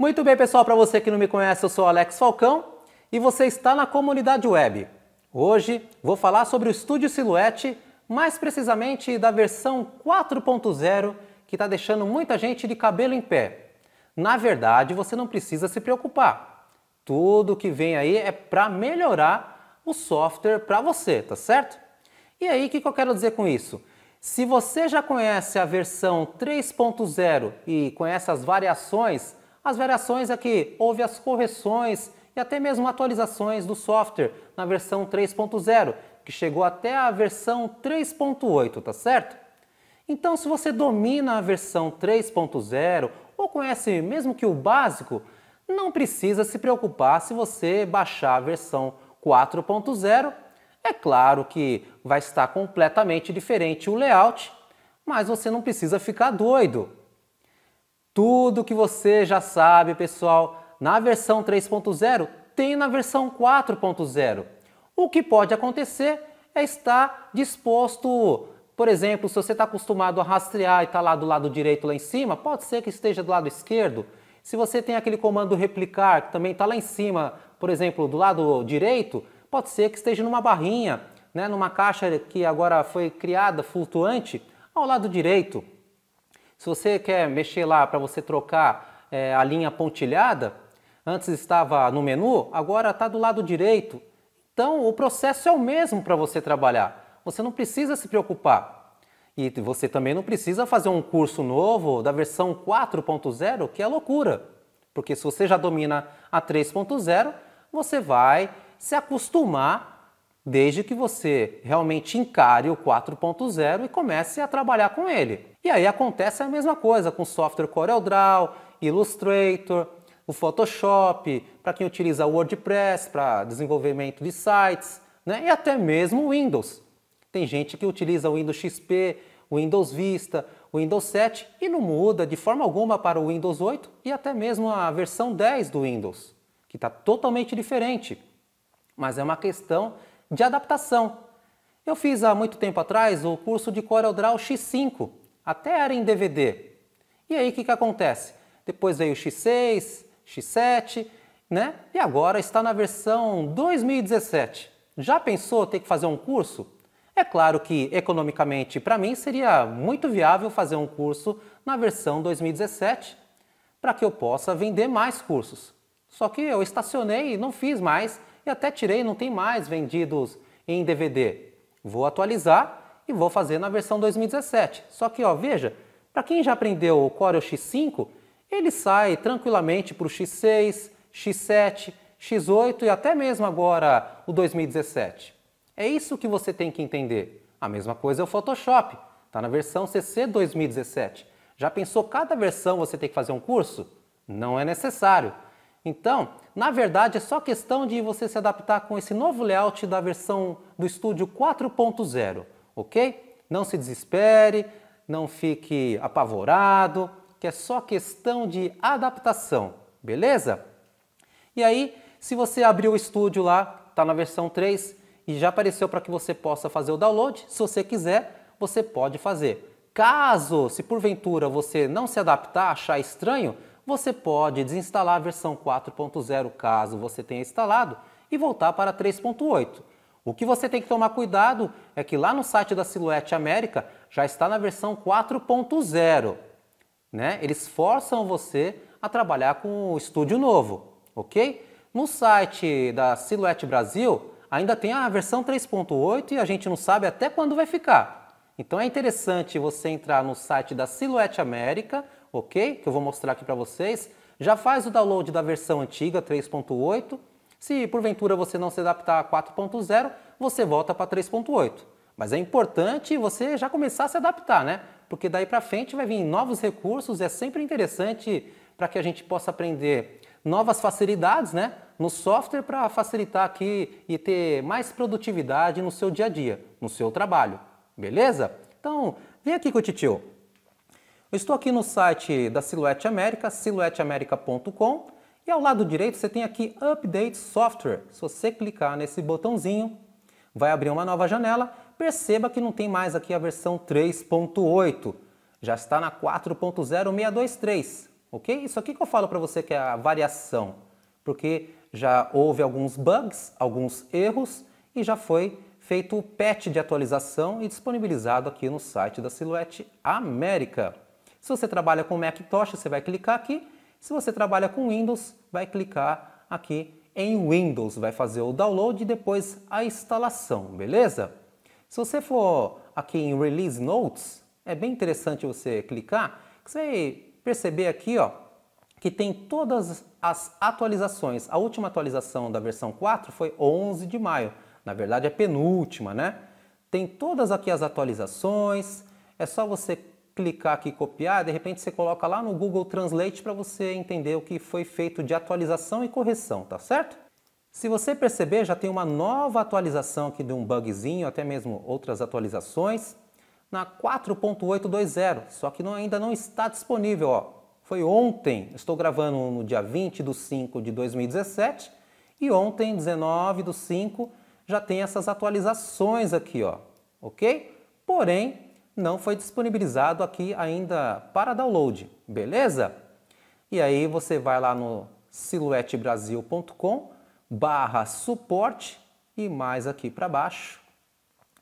Muito bem, pessoal, para você que não me conhece, eu sou Alex Falcão e você está na comunidade web. Hoje vou falar sobre o Estúdio Silhouette, mais precisamente da versão 4.0 que está deixando muita gente de cabelo em pé. Na verdade, você não precisa se preocupar. Tudo que vem aí é para melhorar o software para você, tá certo? E aí, o que, que eu quero dizer com isso? Se você já conhece a versão 3.0 e conhece as variações as variações aqui, é houve as correções e até mesmo atualizações do software na versão 3.0, que chegou até a versão 3.8, tá certo? Então, se você domina a versão 3.0 ou conhece mesmo que o básico, não precisa se preocupar se você baixar a versão 4.0. É claro que vai estar completamente diferente o layout, mas você não precisa ficar doido. Tudo que você já sabe, pessoal, na versão 3.0 tem na versão 4.0. O que pode acontecer é estar disposto, por exemplo, se você está acostumado a rastrear e está lá do lado direito lá em cima, pode ser que esteja do lado esquerdo. Se você tem aquele comando replicar, que também está lá em cima, por exemplo, do lado direito, pode ser que esteja numa barrinha, né, numa caixa que agora foi criada, flutuante, ao lado direito. Se você quer mexer lá para você trocar é, a linha pontilhada, antes estava no menu, agora está do lado direito. Então o processo é o mesmo para você trabalhar. Você não precisa se preocupar. E você também não precisa fazer um curso novo da versão 4.0, que é loucura. Porque se você já domina a 3.0, você vai se acostumar desde que você realmente encare o 4.0 e comece a trabalhar com ele. E aí acontece a mesma coisa com software CorelDRAW, Illustrator, o Photoshop, para quem utiliza o WordPress para desenvolvimento de sites, né? e até mesmo o Windows. Tem gente que utiliza o Windows XP, o Windows Vista, o Windows 7 e não muda de forma alguma para o Windows 8 e até mesmo a versão 10 do Windows, que está totalmente diferente. Mas é uma questão de adaptação. Eu fiz há muito tempo atrás o curso de CorelDRAW X5, até era em DVD. E aí o que, que acontece? Depois veio o X6, X7, né? E agora está na versão 2017. Já pensou ter que fazer um curso? É claro que economicamente para mim seria muito viável fazer um curso na versão 2017 para que eu possa vender mais cursos. Só que eu estacionei e não fiz mais e até tirei, não tem mais vendidos em DVD. Vou atualizar e vou fazer na versão 2017. Só que, ó, veja, para quem já aprendeu o Corel X5, ele sai tranquilamente para o X6, X7, X8 e até mesmo agora o 2017. É isso que você tem que entender. A mesma coisa é o Photoshop, está na versão CC 2017. Já pensou cada versão você tem que fazer um curso? Não é necessário. Então, na verdade, é só questão de você se adaptar com esse novo layout da versão do Studio 4.0 ok? Não se desespere, não fique apavorado, que é só questão de adaptação, beleza? E aí, se você abriu o estúdio lá, está na versão 3 e já apareceu para que você possa fazer o download, se você quiser, você pode fazer. Caso, se porventura você não se adaptar, achar estranho, você pode desinstalar a versão 4.0 caso você tenha instalado e voltar para 3.8. O que você tem que tomar cuidado é que lá no site da Silhouette América já está na versão 4.0. Né? Eles forçam você a trabalhar com o estúdio novo, ok? No site da Silhouette Brasil ainda tem a versão 3.8 e a gente não sabe até quando vai ficar. Então é interessante você entrar no site da Silhouette América, ok? Que eu vou mostrar aqui para vocês. Já faz o download da versão antiga 3.8 se porventura você não se adaptar a 4.0, você volta para 3.8. Mas é importante você já começar a se adaptar, né? Porque daí para frente vai vir novos recursos, é sempre interessante para que a gente possa aprender novas facilidades, né? No software para facilitar aqui e ter mais produtividade no seu dia a dia, no seu trabalho. Beleza? Então, vem aqui com o titio. Eu estou aqui no site da Silhouette América, silhouetteamerica.com e ao lado direito você tem aqui Update Software. Se você clicar nesse botãozinho, vai abrir uma nova janela. Perceba que não tem mais aqui a versão 3.8, já está na 4.0623, ok? Isso aqui que eu falo para você que é a variação, porque já houve alguns bugs, alguns erros e já foi feito o patch de atualização e disponibilizado aqui no site da Silhouette América. Se você trabalha com Macintosh, você vai clicar aqui se você trabalha com Windows, vai clicar aqui em Windows, vai fazer o download e depois a instalação, beleza? Se você for aqui em Release Notes, é bem interessante você clicar, que você vai perceber aqui ó, que tem todas as atualizações. A última atualização da versão 4 foi 11 de maio, na verdade é penúltima, né? Tem todas aqui as atualizações, é só você clicar aqui copiar, de repente você coloca lá no Google Translate para você entender o que foi feito de atualização e correção, tá certo? Se você perceber, já tem uma nova atualização aqui de um bugzinho, até mesmo outras atualizações, na 4.820, só que não, ainda não está disponível. Ó. Foi ontem, estou gravando no dia 20 de 5 de 2017, e ontem, 19 de 5, já tem essas atualizações aqui, ó, ok? Porém, não foi disponibilizado aqui ainda para download, beleza? E aí você vai lá no silhouettebrasilcom barra suporte e mais aqui para baixo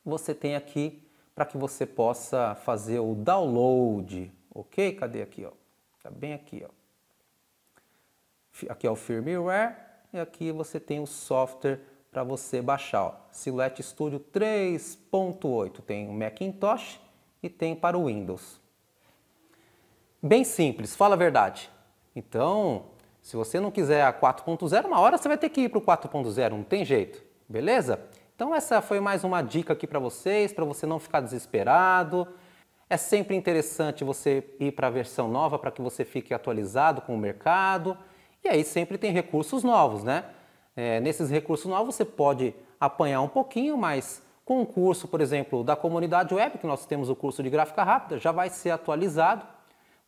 você tem aqui para que você possa fazer o download, ok? Cadê aqui, ó? Tá bem aqui, ó. Aqui é o firmware e aqui você tem o software para você baixar, ó. Silhouette Studio 3.8, tem o Macintosh e tem para o Windows. Bem simples, fala a verdade. Então, se você não quiser a 4.0, uma hora você vai ter que ir para o 4.0, não tem jeito, beleza? Então essa foi mais uma dica aqui para vocês, para você não ficar desesperado. É sempre interessante você ir para a versão nova para que você fique atualizado com o mercado. E aí sempre tem recursos novos, né? É, nesses recursos novos você pode apanhar um pouquinho, mas com o curso, por exemplo, da comunidade web, que nós temos o curso de gráfica rápida, já vai ser atualizado,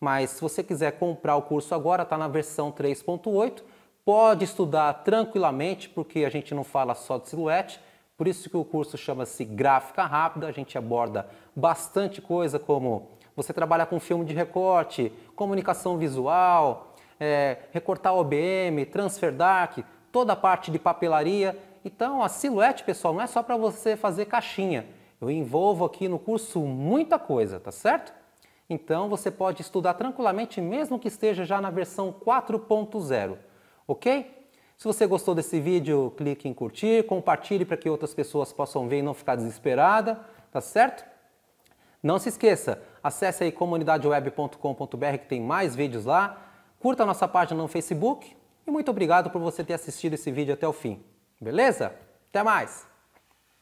mas se você quiser comprar o curso agora, está na versão 3.8, pode estudar tranquilamente, porque a gente não fala só de silhuete, por isso que o curso chama-se Gráfica Rápida, a gente aborda bastante coisa como você trabalhar com filme de recorte, comunicação visual, é, recortar OBM, transfer dark, toda a parte de papelaria, então, a silhuete, pessoal, não é só para você fazer caixinha. Eu envolvo aqui no curso muita coisa, tá certo? Então, você pode estudar tranquilamente, mesmo que esteja já na versão 4.0, ok? Se você gostou desse vídeo, clique em curtir, compartilhe para que outras pessoas possam ver e não ficar desesperada, tá certo? Não se esqueça, acesse aí comunidadeweb.com.br que tem mais vídeos lá, curta nossa página no Facebook e muito obrigado por você ter assistido esse vídeo até o fim. Beleza? Até mais!